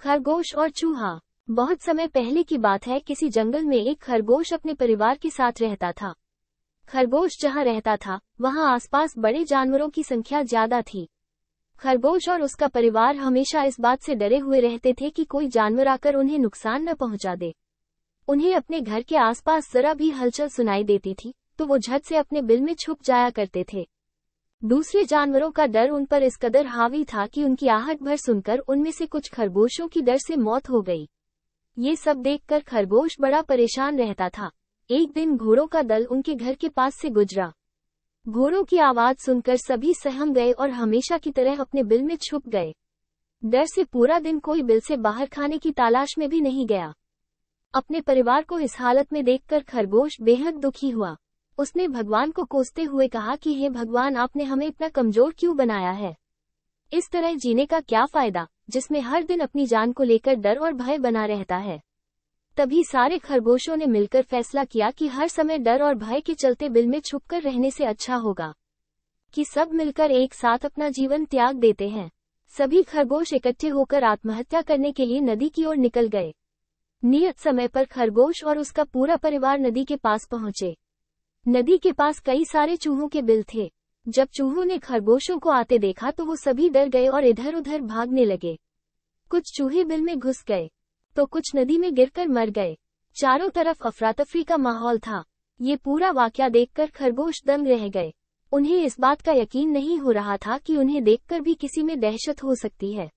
खरगोश और चूहा बहुत समय पहले की बात है किसी जंगल में एक खरगोश अपने परिवार के साथ रहता था खरगोश जहाँ रहता था वहाँ आसपास बड़े जानवरों की संख्या ज्यादा थी खरगोश और उसका परिवार हमेशा इस बात से डरे हुए रहते थे कि कोई जानवर आकर उन्हें नुकसान न पहुंचा दे उन्हें अपने घर के आसपास जरा भी हलचल सुनाई देती थी तो वो झट से अपने बिल में छुप जाया करते थे दूसरे जानवरों का डर उन पर इस कदर हावी था कि उनकी आहट भर सुनकर उनमें से कुछ खरगोशों की डर से मौत हो गई ये सब देखकर खरगोश बड़ा परेशान रहता था एक दिन घोड़ों का दल उनके घर के पास से गुजरा घोड़ों की आवाज सुनकर सभी सहम गए और हमेशा की तरह अपने बिल में छुप गए डर से पूरा दिन कोई बिल से बाहर खाने की तलाश में भी नहीं गया अपने परिवार को इस हालत में देखकर खरगोश बेहद दुखी हुआ उसने भगवान को कोसते हुए कहा कि हे भगवान आपने हमें इतना कमजोर क्यों बनाया है इस तरह जीने का क्या फायदा जिसमें हर दिन अपनी जान को लेकर डर और भय बना रहता है तभी सारे खरगोशों ने मिलकर फैसला किया कि हर समय डर और भय के चलते बिल में छुपकर रहने से अच्छा होगा कि सब मिलकर एक साथ अपना जीवन त्याग देते हैं सभी खरगोश इकट्ठे होकर आत्महत्या करने के लिए नदी की ओर निकल गए नियत समय पर खरगोश और उसका पूरा परिवार नदी के पास पहुंचे नदी के पास कई सारे चूहों के बिल थे जब चूहों ने खरगोशों को आते देखा तो वो सभी डर गए और इधर उधर भागने लगे कुछ चूहे बिल में घुस गए तो कुछ नदी में गिरकर मर गए चारों तरफ अफरातफरी का माहौल था ये पूरा वाक्य देखकर खरगोश दंग रह गए उन्हें इस बात का यकीन नहीं हो रहा था कि उन्हें देखकर भी किसी में दहशत हो सकती है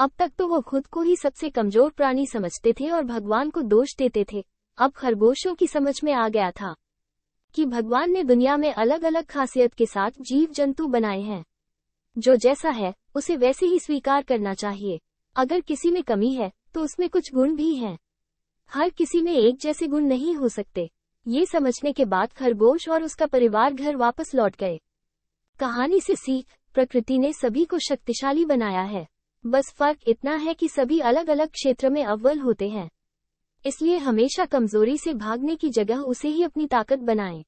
अब तक तो वो खुद को ही सबसे कमजोर प्राणी समझते थे और भगवान को दोष देते थे अब खरगोशों की समझ में आ गया था कि भगवान ने दुनिया में अलग अलग खासियत के साथ जीव जंतु बनाए हैं जो जैसा है उसे वैसे ही स्वीकार करना चाहिए अगर किसी में कमी है तो उसमें कुछ गुण भी हैं हर किसी में एक जैसे गुण नहीं हो सकते ये समझने के बाद खरगोश और उसका परिवार घर वापस लौट गए कहानी से सीख प्रकृति ने सभी को शक्तिशाली बनाया है बस फर्क इतना है कि सभी अलग अलग क्षेत्र में अव्वल होते हैं इसलिए हमेशा कमजोरी से भागने की जगह उसे ही अपनी ताकत बनाएं